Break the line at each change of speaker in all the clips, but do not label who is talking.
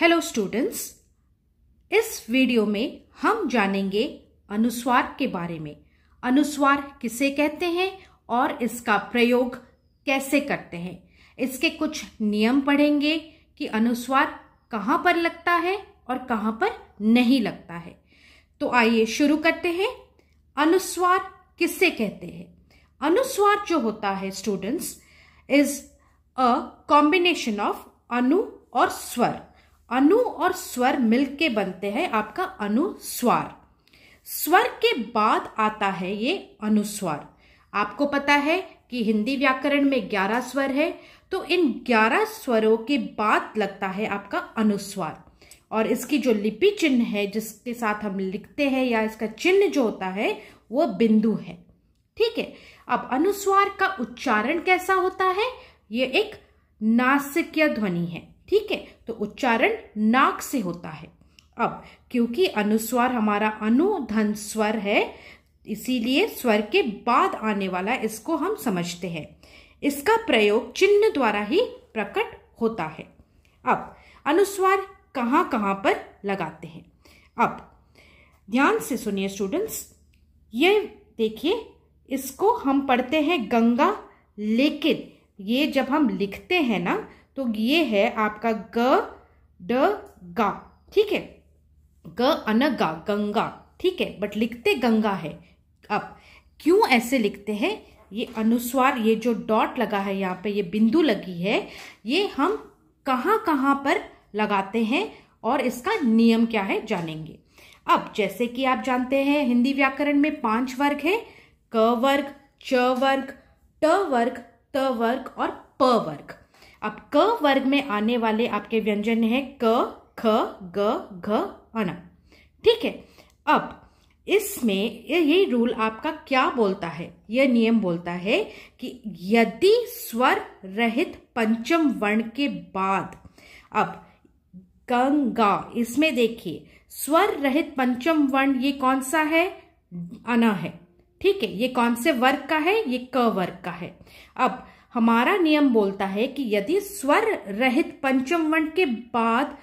hello students इस video में हम जानेंगे अनुस्वार के बारे में अनुस्वार किसे कहते हैं और इसका प्रयोग कैसे करते हैं इसके कुछ नियम पढ़ेंगे कि अनुस्वार कहाँ पर लगता है और कहाँ पर नहीं लगता है तो आइए शुरू करते हैं अनुस्वार किसे कहते हैं अनुस्वार जो होता है students is a combination of अनु और स्वर अनु और स्वर मिलके बनते हैं आपका अनुस्वार स्वर के बाद आता है ये अनुस्वार आपको पता है कि हिंदी व्याकरण में ग्यारह स्वर है तो इन ग्यारह स्वरों के बाद लगता है आपका अनुस्वार और इसकी जो लिपि चिन्ह है जिसके साथ हम लिखते हैं या इसका चिन्ह जो होता है वो बिंदु है ठीक है अब अनुस्वार का उच्चारण कैसा होता है ये एक नासिक्य ध्वनि है ठीक है तो उच्चारण नाक से होता है अब क्योंकि अनुस्वार हमारा अनुधन स्वर है इसीलिए स्वर के बाद आने वाला इसको हम समझते हैं इसका प्रयोग चिन्ह द्वारा ही प्रकट होता है अब अनुस्वार कहाँ कहाँ पर लगाते हैं अब ध्यान से सुनिए स्टूडेंट्स ये देखिए इसको हम पढ़ते हैं गंगा लेकिन ये जब हम लिखते हैं ना तो ये है आपका ग ड गा ठीक है ग गा गंगा ठीक है बट लिखते गंगा है अब क्यों ऐसे लिखते हैं ये अनुस्वार ये जो डॉट लगा है यहाँ पे ये बिंदु लगी है ये हम कहाँ कहाँ पर लगाते हैं और इसका नियम क्या है जानेंगे अब जैसे कि आप जानते हैं हिंदी व्याकरण में पांच वर्ग है क वर्ग च वर्ग ट वर्ग त वर्ग और प वर्ग अब क वर्ग में आने वाले आपके व्यंजन है क ख ग घ अन ठीक है अब इसमें यही रूल आपका क्या बोलता है यह नियम बोलता है कि यदि स्वर रहित पंचम वर्ण के बाद अब गंगा इसमें देखिए स्वर रहित पंचम वर्ण ये कौन सा है अना है ठीक है ये कौन से वर्ग का है ये क वर्ग का है अब हमारा नियम बोलता है कि यदि स्वर रहित पंचम वर्ण के बाद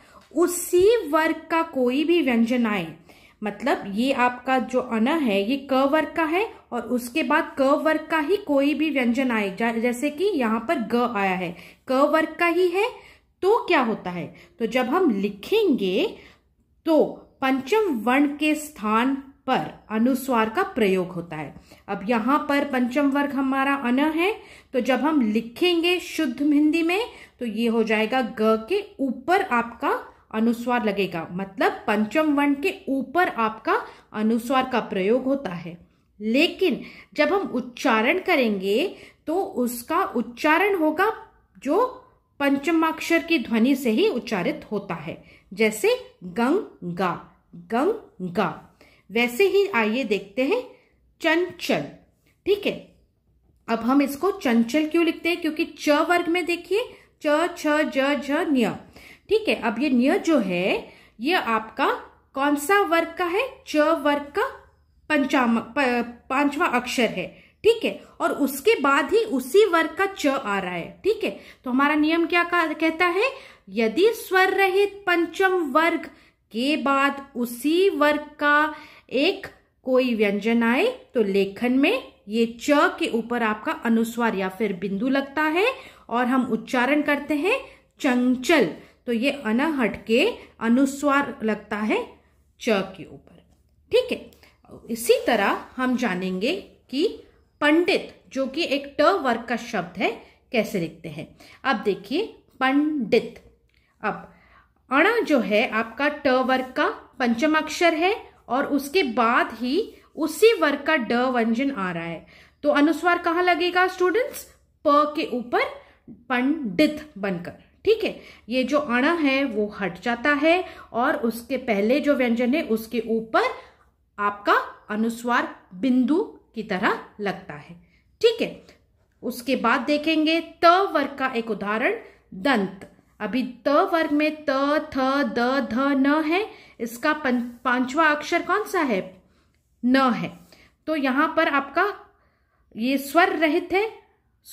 उसी वर्ग का कोई भी व्यंजन आए मतलब ये आपका जो अन है ये क वर्ग का है और उसके बाद क वर्ग का ही कोई भी व्यंजन आए जैसे कि यहाँ पर ग आया है क वर्ग का ही है तो क्या होता है तो जब हम लिखेंगे तो पंचम वर्ण के स्थान पर अनुस्वार का प्रयोग होता है अब यहां पर पंचम वर्ग हमारा अन है तो जब हम लिखेंगे शुद्ध हिंदी में तो ये हो जाएगा ग के ऊपर आपका अनुस्वार लगेगा मतलब पंचम वर्ण के ऊपर आपका अनुस्वार का प्रयोग होता है लेकिन जब हम उच्चारण करेंगे तो उसका उच्चारण होगा जो पंचमाक्षर की ध्वनि से ही उच्चारित होता है जैसे गंग गा गंग गा वैसे ही आइए देखते हैं चंचल ठीक है अब हम इसको चंचल क्यों लिखते हैं क्योंकि च वर्ग में देखिए च छ ज झ न्य ठीक है अब ये न्य जो है ये आपका कौन सा वर्ग का है च वर्ग का पंचाम पांचवा अक्षर है ठीक है और उसके बाद ही उसी वर्ग का च आ रहा है ठीक है तो हमारा नियम क्या कहता है यदि स्वर रहित पंचम वर्ग के बाद उसी वर्ग का एक कोई व्यंजन आए तो लेखन में ये च के ऊपर आपका अनुस्वार या फिर बिंदु लगता है और हम उच्चारण करते हैं चंचल तो ये अनहट के अनुस्वार लगता है च के ऊपर ठीक है इसी तरह हम जानेंगे कि पंडित जो कि एक ट वर्ग का शब्द है कैसे लिखते हैं अब देखिए पंडित अब अण जो है आपका ट वर्ग का पंचमाक्षर है और उसके बाद ही उसी वर्ग का ड व्यंजन आ रहा है तो अनुस्वार कहाँ लगेगा स्टूडेंट्स प के ऊपर पंडित बनकर ठीक है ये जो अण है वो हट जाता है और उसके पहले जो व्यंजन है उसके ऊपर आपका अनुस्वार बिंदु की तरह लगता है ठीक है उसके बाद देखेंगे त वर्ग का एक उदाहरण दंत अभी त वर्ग में त थ द ध न है इसका पांचवा अक्षर कौन सा है न है तो यहां पर आपका ये स्वर रहित है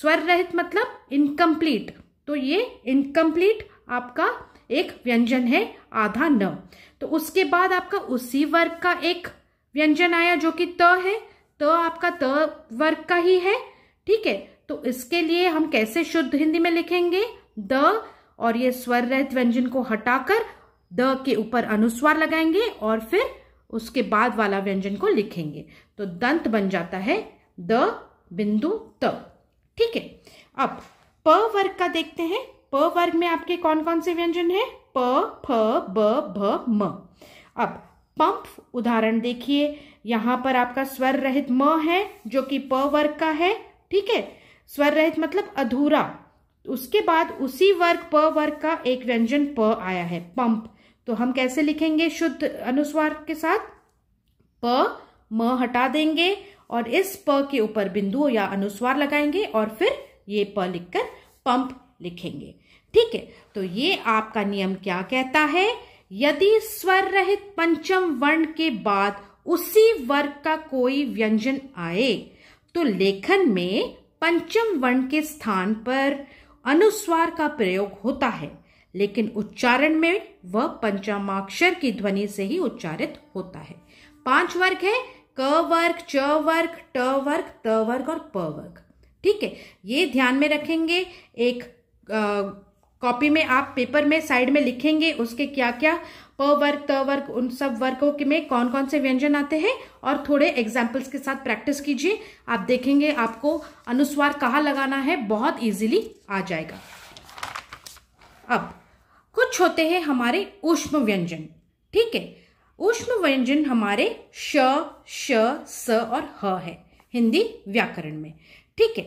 स्वर रहित मतलब इनकम्प्लीट तो ये इनकम्प्लीट आपका एक व्यंजन है आधा न तो उसके बाद आपका उसी वर्ग का एक व्यंजन आया जो कि त है त आपका त वर्ग का ही है ठीक है तो इसके लिए हम कैसे शुद्ध हिंदी में लिखेंगे द और ये स्वर रहित व्यंजन को हटाकर द के ऊपर अनुस्वार लगाएंगे और फिर उसके बाद वाला व्यंजन को लिखेंगे तो दंत बन जाता है द बिंदु त ठीक है अब प वर्ग का देखते हैं प वर्ग में आपके कौन कौन से व्यंजन है प फ ब भ म अब पंप उदाहरण देखिए यहां पर आपका स्वर रहित म है जो कि प वर्ग का है ठीक है स्वर रहित मतलब अधूरा उसके बाद उसी वर्ग प वर्ग का एक व्यंजन प आया है पंप तो हम कैसे लिखेंगे शुद्ध अनुस्वार के साथ प म हटा देंगे और इस प के ऊपर बिंदु या अनुस्वार लगाएंगे और फिर ये प लिखकर पंप लिखेंगे ठीक है तो ये आपका नियम क्या कहता है यदि स्वर रहित पंचम वर्ण के बाद उसी वर्ग का कोई व्यंजन आए तो लेखन में पंचम वर्ण के स्थान पर अनुस्वार का प्रयोग होता है लेकिन उच्चारण में वह पंचमाक्षर की ध्वनि से ही उच्चारित होता है पांच वर्ग है क वर्ग च वर्ग ट वर्ग त वर्ग और प वर्ग ठीक है ये ध्यान में रखेंगे एक कॉपी में आप पेपर में साइड में लिखेंगे उसके क्या क्या प वर्ग त वर्ग उन सब वर्गों के में कौन कौन से व्यंजन आते हैं और थोड़े एग्जाम्पल्स के साथ प्रैक्टिस कीजिए आप देखेंगे आपको अनुस्वार कहाँ लगाना है बहुत ईजिली आ जाएगा अब कुछ होते हैं हमारे उष्म व्यंजन ठीक है उष्म व्यंजन हमारे श श स और ह है हिंदी व्याकरण में ठीक है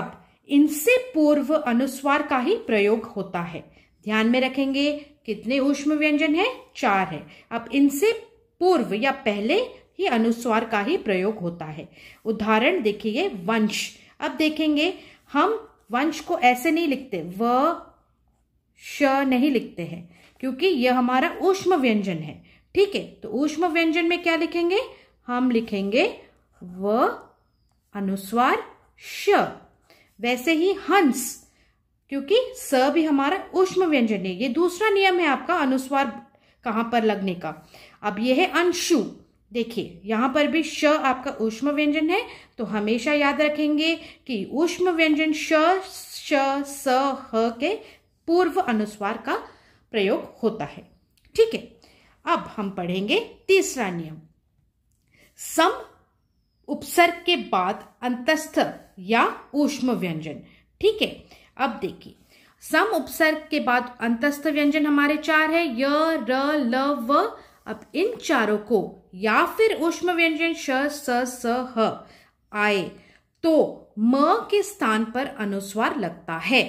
अब इनसे पूर्व अनुस्वार का ही प्रयोग होता है ध्यान में रखेंगे कितने ऊष्म व्यंजन है चार है अब इनसे पूर्व या पहले ही अनुस्वार का ही प्रयोग होता है उदाहरण देखिए वंश अब देखेंगे हम वंश को ऐसे नहीं लिखते व श नहीं लिखते हैं क्योंकि यह हमारा ऊष्म व्यंजन है ठीक है तो ऊष्म व्यंजन में क्या लिखेंगे हम लिखेंगे व अनुस्वार श वैसे ही हंस क्योंकि स भी हमारा उष्म व्यंजन है ये दूसरा नियम है आपका अनुस्वार कहां पर लगने का अब ये है अंशु देखिए यहां पर भी श आपका उष्म व्यंजन है तो हमेशा याद रखेंगे कि उष्म व्यंजन श श स ह के पूर्व अनुस्वार का प्रयोग होता है ठीक है अब हम पढ़ेंगे तीसरा नियम सम उपसर्ग के बाद अंतस्थ या उष्म व्यंजन ठीक है अब देखिए सम उपसर्ग के बाद अंतस्थ व्यंजन हमारे चार है य र ल व अब इन चारों को या फिर उष्म व्यंजन श स स ह आए तो म के स्थान पर अनुस्वार लगता है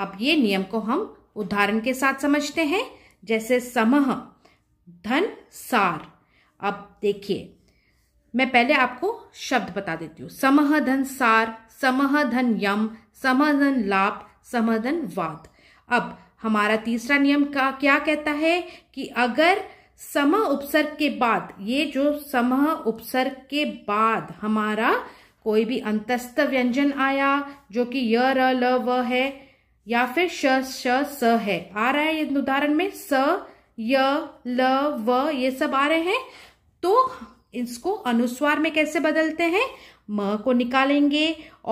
अब ये नियम को हम उदाहरण के साथ समझते हैं जैसे समह धन सार अब देखिए मैं पहले आपको शब्द बता देती हूँ समह धन सार समाधन यम समाधन लाभ समाधन वाद अब हमारा तीसरा नियम का क्या कहता है कि अगर सम उपसर्ग के बाद ये जो सम उपसर्ग के बाद हमारा कोई भी अंतस्थ व्यंजन आया जो कि य र ल व है या फिर श श स है आ रहा है उदाहरण में स य ल व ये सब आ रहे हैं तो इसको अनुस्वार में कैसे बदलते हैं म को निकालेंगे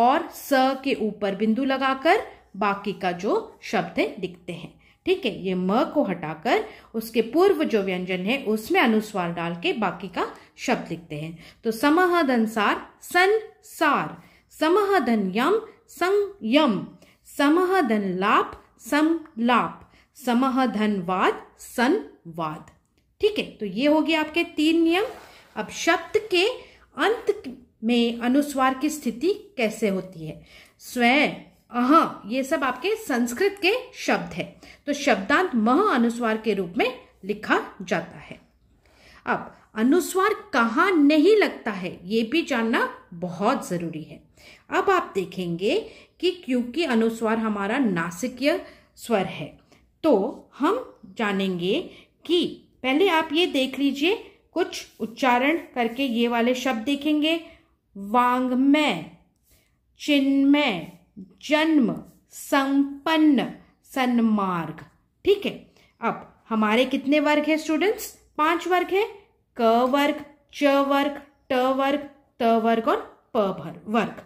और स के ऊपर बिंदु लगाकर बाकी का जो शब्द है दिखते हैं ठीक है ये म को हटाकर उसके पूर्व जो व्यंजन है उसमें अनुस्वार डाल के बाकी का शब्द लिखते हैं तो समहदनसार सन सार समहदन यम सं यम धन लाप सम लाप समहधन वाद सन वाद ठीक है तो ये हो गया आपके तीन नियम अब शब्द के अंत में अनुस्वार की स्थिति कैसे होती है स्वयं अह ये सब आपके संस्कृत के शब्द है तो शब्दांत मह अनुस्वार के रूप में लिखा जाता है अब अनुस्वार कहाँ नहीं लगता है ये भी जानना बहुत ज़रूरी है अब आप देखेंगे कि क्योंकि अनुस्वार हमारा नासिकीय स्वर है तो हम जानेंगे कि पहले आप ये देख लीजिए कुछ उच्चारण करके ये वाले शब्द देखेंगे वांग्मय चिन्मय जन्म संपन्न सन्मार्ग ठीक है अब हमारे कितने वर्ग है स्टूडेंट्स पांच वर्ग है क वर्ग च वर्ग ट वर्ग त वर्ग और प वर्ग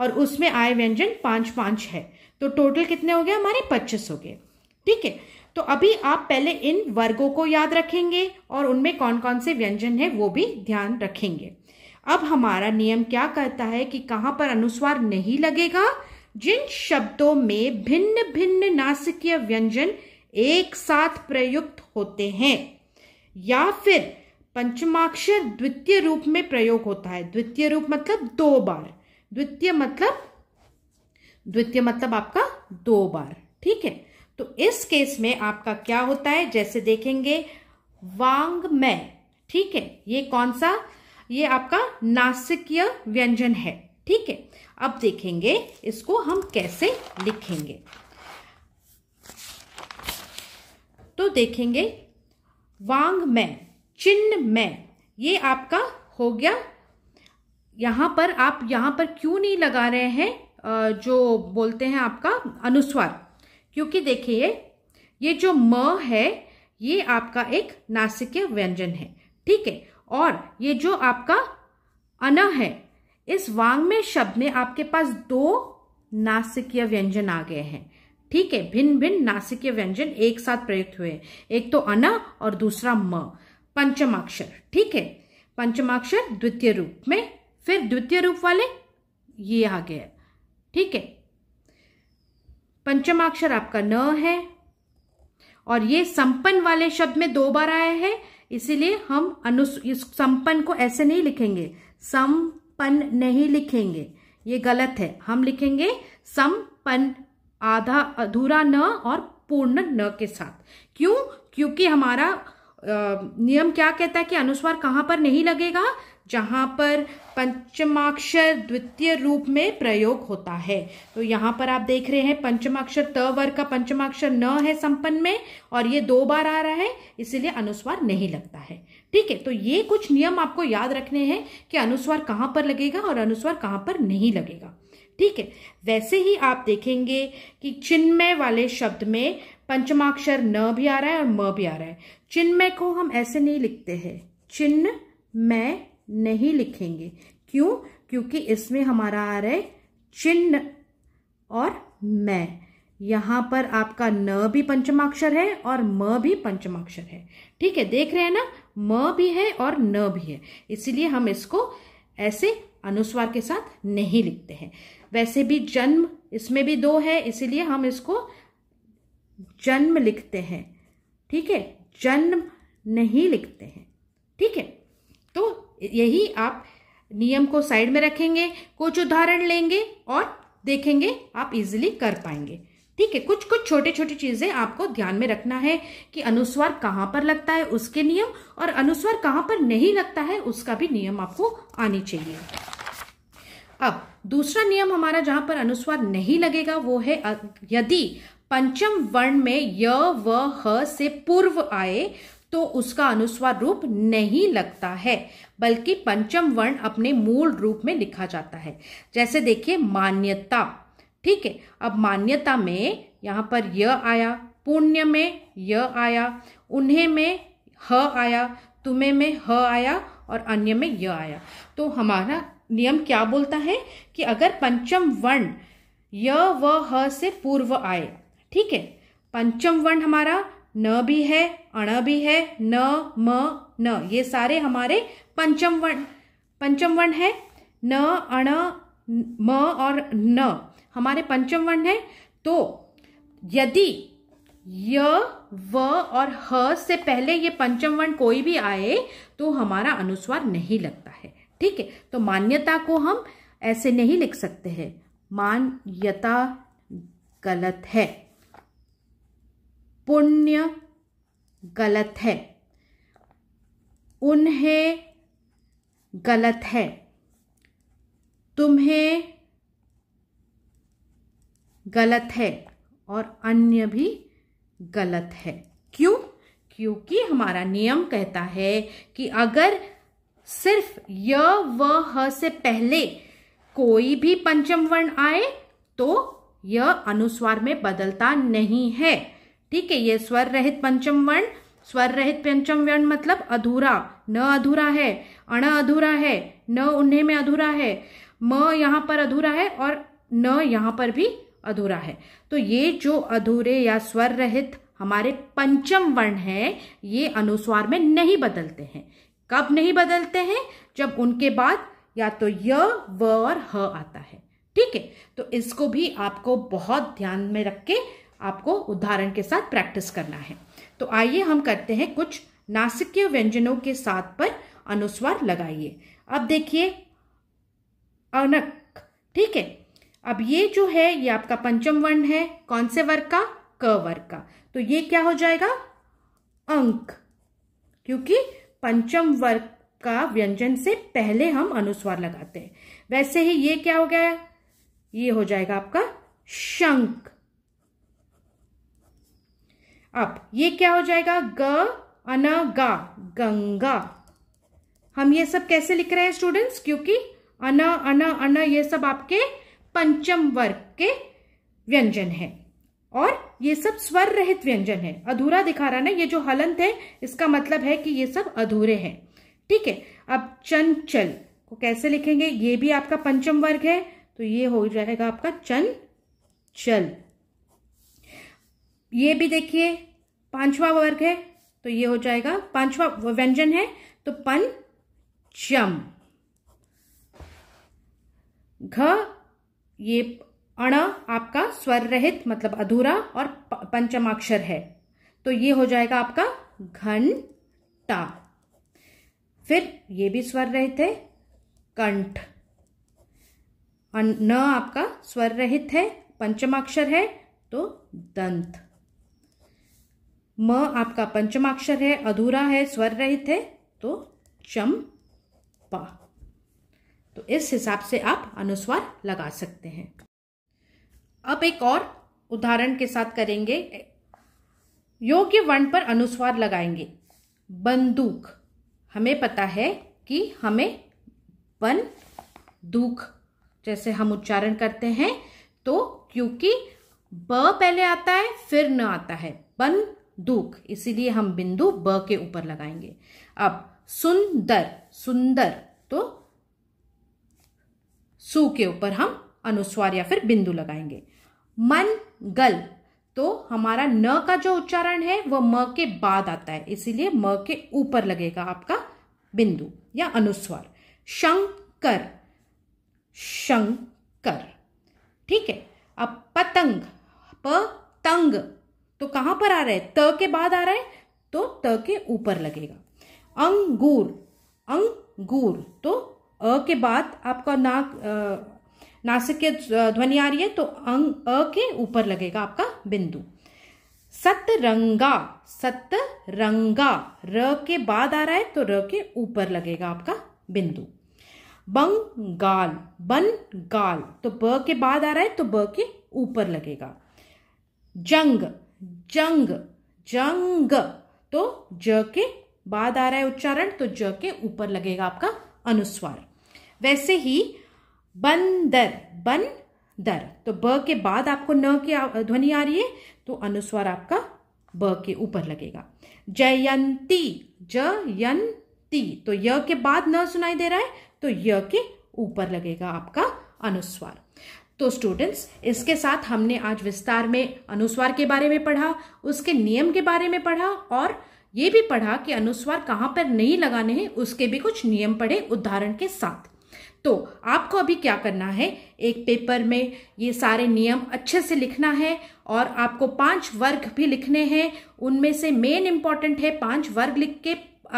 और उसमें आय व्यंजन पांच पांच है तो टोटल कितने हो गए हमारे पच्चीस हो गए ठीक है तो अभी आप पहले इन वर्गों को याद रखेंगे और उनमें कौन कौन से व्यंजन है वो भी ध्यान रखेंगे अब हमारा नियम क्या कहता है कि कहाँ पर अनुस्वार नहीं लगेगा जिन शब्दों में भिन्न भिन्न नासिकीय व्यंजन एक साथ प्रयुक्त होते हैं या फिर पंचमाक्षर द्वितीय रूप में प्रयोग होता है द्वितीय रूप मतलब दो बार द्वितीय मतलब द्वितीय मतलब आपका दो बार ठीक है तो इस केस में आपका क्या होता है जैसे देखेंगे वांग मै ठीक है ये कौन सा ये आपका नासिकीय व्यंजन है ठीक है अब देखेंगे इसको हम कैसे लिखेंगे तो देखेंगे वांग मै चिन्ह मै ये आपका हो गया यहां पर आप यहां पर क्यों नहीं लगा रहे हैं जो बोलते हैं आपका अनुस्वार क्योंकि देखिए ये जो म है ये आपका एक नासिकीय व्यंजन है ठीक है और ये जो आपका अना है इस वांग में शब्द में आपके पास दो नासिकीय व्यंजन आ गए हैं ठीक है भिन्न भिन्न नासिकीय व्यंजन एक साथ प्रयुक्त हुए एक तो अन और दूसरा म पंचमाक्षर ठीक है पंचमाक्षर द्वितीय रूप में फिर द्वितीय रूप वाले ये आ गए ठीक है पंचमाक्षर आपका न है और ये संपन्न वाले शब्द में दो बार आया है इसीलिए हम अनु संपन्न को ऐसे नहीं लिखेंगे संपन्न नहीं लिखेंगे ये गलत है हम लिखेंगे संपन्न आधा अधूरा न और पूर्ण न के साथ क्यों क्योंकि हमारा नियम क्या कहता है कि अनुस्वार कहां पर नहीं लगेगा जहाँ पर पंचमाक्षर द्वितीय रूप में प्रयोग होता है तो यहाँ पर आप देख रहे हैं पंचमाक्षर त वर्ग का पंचमाक्षर न है संपन्न में और ये दो बार आ रहा है इसीलिए अनुस्वार नहीं लगता है ठीक है तो ये कुछ नियम आपको याद रखने हैं कि अनुस्वार कहाँ पर लगेगा और अनुस्वार कहाँ पर नहीं लगेगा ठीक है वैसे ही आप देखेंगे कि चिन्मय वाले शब्द में पंचमाक्षर न भी आ रहा है और म भी आ रहा है चिन्मय को हम ऐसे नहीं लिखते हैं चिन्ह मैं नहीं लिखेंगे क्यों क्योंकि इसमें हमारा आ रहा है चिन्ह और मैं यहाँ पर आपका न भी पंचमाक्षर है और म भी पंचमाक्षर है ठीक है देख रहे हैं ना म भी है और न भी है इसीलिए हम इसको ऐसे अनुस्वार के साथ नहीं लिखते हैं वैसे भी जन्म इसमें भी दो है इसीलिए हम इसको जन्म लिखते हैं ठीक है जन्म नहीं लिखते हैं ठीक है तो यही आप नियम को साइड में रखेंगे कुछ उदाहरण लेंगे और देखेंगे आप इजिली कर पाएंगे ठीक है कुछ कुछ छोटे छोटे चीजें आपको ध्यान में रखना है कि अनुस्वार कहाँ पर लगता है उसके नियम और अनुस्वार कहाँ पर नहीं लगता है उसका भी नियम आपको आनी चाहिए अब दूसरा नियम हमारा जहां पर अनुस्वार नहीं लगेगा वो है यदि पंचम वर्ण में य व ह से पूर्व आए तो उसका अनुस्वार रूप नहीं लगता है बल्कि पंचम वर्ण अपने मूल रूप में लिखा जाता है जैसे देखिए मान्यता ठीक है अब मान्यता में यहाँ पर य आया पुण्य में य आया उन्हें में ह आया तुम्हें में ह आया और अन्य में य आया तो हमारा नियम क्या बोलता है कि अगर पंचम वर्ण य व ह से पूर्व आए ठीक है पंचम वर्ण हमारा न भी है अण भी है न म न ये सारे हमारे पंचम वर्ण पंचम वर्ण है न अण म और न हमारे पंचम वर्ण है तो यदि य व और ह से पहले ये पंचम वर्ण कोई भी आए तो हमारा अनुस्वार नहीं लगता है ठीक है तो मान्यता को हम ऐसे नहीं लिख सकते हैं मान्यता गलत है पुण्य गलत है उन्हें गलत है तुम्हें गलत है और अन्य भी गलत है क्यों क्योंकि हमारा नियम कहता है कि अगर सिर्फ य व ह से पहले कोई भी पंचम वर्ण आए तो यह अनुस्वार में बदलता नहीं है ठीक है यह स्वर रहित पंचम वर्ण स्वर रहित पंचम वर्ण मतलब अधूरा न अधूरा है अण अधूरा है न उन्हें में अधूरा है म यहाँ पर अधूरा है और न यहाँ पर भी अधूरा है तो ये जो अधूरे या स्वर रहित हमारे पंचम वर्ण है ये अनुस्वार में नहीं बदलते हैं कब नहीं बदलते हैं जब उनके बाद या तो य व और ह आता है ठीक है तो इसको भी आपको बहुत ध्यान में रख के आपको उदाहरण के साथ प्रैक्टिस करना है तो आइए हम करते हैं कुछ नासिकीय व्यंजनों के साथ पर अनुस्वार लगाइए अब देखिए अनक ठीक है अब ये जो है ये आपका पंचम वर्ण है कौन से वर्ग का क वर्ग का तो ये क्या हो जाएगा अंक क्योंकि पंचम वर्ग का व्यंजन से पहले हम अनुस्वार लगाते हैं वैसे ही ये क्या हो गया ये हो जाएगा आपका शंख अब ये क्या हो जाएगा ग गा गंगा हम ये सब कैसे लिख रहे हैं स्टूडेंट्स क्योंकि अन अन अन ये सब आपके पंचम वर्ग के व्यंजन है और ये सब स्वर रहित व्यंजन है अधूरा दिखा रहा ना ये जो हलंत है इसका मतलब है कि ये सब अधूरे हैं ठीक है अब चंचल को कैसे लिखेंगे ये भी आपका पंचम वर्ग है तो ये हो जाएगा आपका चंचल ये भी देखिए पांचवा वर्ग है तो ये हो जाएगा पांचवा व्यंजन है तो पंचम घ ये अण आपका स्वर रहित मतलब अधूरा और पंचमाक्षर है तो ये हो जाएगा आपका घंटा फिर ये भी स्वर रहित है कंठ न आपका स्वर रहित है पंचमाक्षर है तो दंत म आपका पंचमाक्षर है अधूरा है स्वर रहित है तो पा तो इस हिसाब से आप अनुस्वार लगा सकते हैं अब एक और उदाहरण के साथ करेंगे योग्य वर्ण पर अनुस्वार लगाएंगे बंदूक हमें पता है कि हमें बन दुख जैसे हम उच्चारण करते हैं तो क्योंकि ब पहले आता है फिर न आता है बन दुख इसीलिए हम बिंदु ब के ऊपर लगाएंगे अब सुंदर सुंदर तो सु के ऊपर हम अनुस्वार या फिर बिंदु लगाएंगे मन गल तो हमारा न का जो उच्चारण है वह म के बाद आता है इसीलिए म के ऊपर लगेगा आपका बिंदु या अनुस्वार शंकर शंकर ठीक है अब पतंग पतंग तो कहां पर आ रहा है त के बाद आ रहा है तो त के ऊपर लगेगा अंगूर अंगूर तो अ के बाद आपका नाक नासिक के ध्वनि आ रही है तो अंग अ के ऊपर लगेगा आपका बिंदु सतरंगा सतरंगा र के बाद आ रहा है तो र के ऊपर लगेगा आपका बिंदु बंगाल बंगाल तो ब के बाद आ रहा है तो ब के ऊपर लगेगा जंग जंग जंग तो ज के बाद आ रहा है उच्चारण तो ज के ऊपर लगेगा आपका अनुस्वार वैसे ही बंदर बन दर तो ब के बाद आपको न की ध्वनि आ रही है तो अनुस्वार आपका ब के ऊपर लगेगा जयंती जयंती तो य के बाद न सुनाई दे रहा है तो य के ऊपर लगेगा आपका अनुस्वार तो स्टूडेंट्स इसके साथ हमने आज विस्तार में अनुस्वार के बारे में पढ़ा उसके नियम के बारे में पढ़ा और ये भी पढ़ा कि अनुस्वार कहाँ पर नहीं लगाने हैं उसके भी कुछ नियम पढ़े उदाहरण के साथ तो आपको अभी क्या करना है एक पेपर में ये सारे नियम अच्छे से लिखना है और आपको पांच वर्ग भी लिखने हैं उनमें से मेन इम्पॉर्टेंट है पांच वर्ग लिख के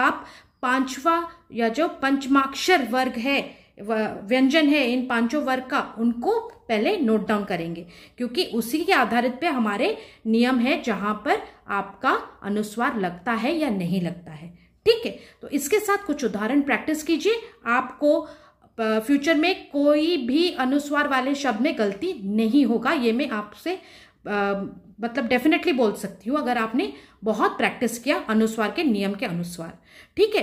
आप पांचवा या जो पंचमाक्षर वर्ग है व्यंजन है इन पांचों वर्ग का उनको पहले नोट डाउन करेंगे क्योंकि उसी के आधारित पे हमारे नियम है जहां पर आपका अनुस्वार लगता है या नहीं लगता है ठीक है तो इसके साथ कुछ उदाहरण प्रैक्टिस कीजिए आपको फ्यूचर में कोई भी अनुस्वार वाले शब्द में गलती नहीं होगा ये मैं आपसे मतलब डेफिनेटली बोल सकती हूँ अगर आपने बहुत प्रैक्टिस किया अनुस्वार के नियम के अनुस्वार ठीक है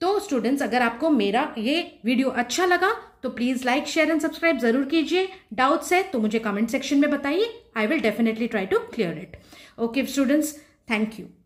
तो स्टूडेंट्स अगर आपको मेरा ये वीडियो अच्छा लगा तो please like share and subscribe जरूर कीजिए डाउट्स है तो मुझे कमेंट सेक्शन में बताइए I will definitely try to clear it okay students thank you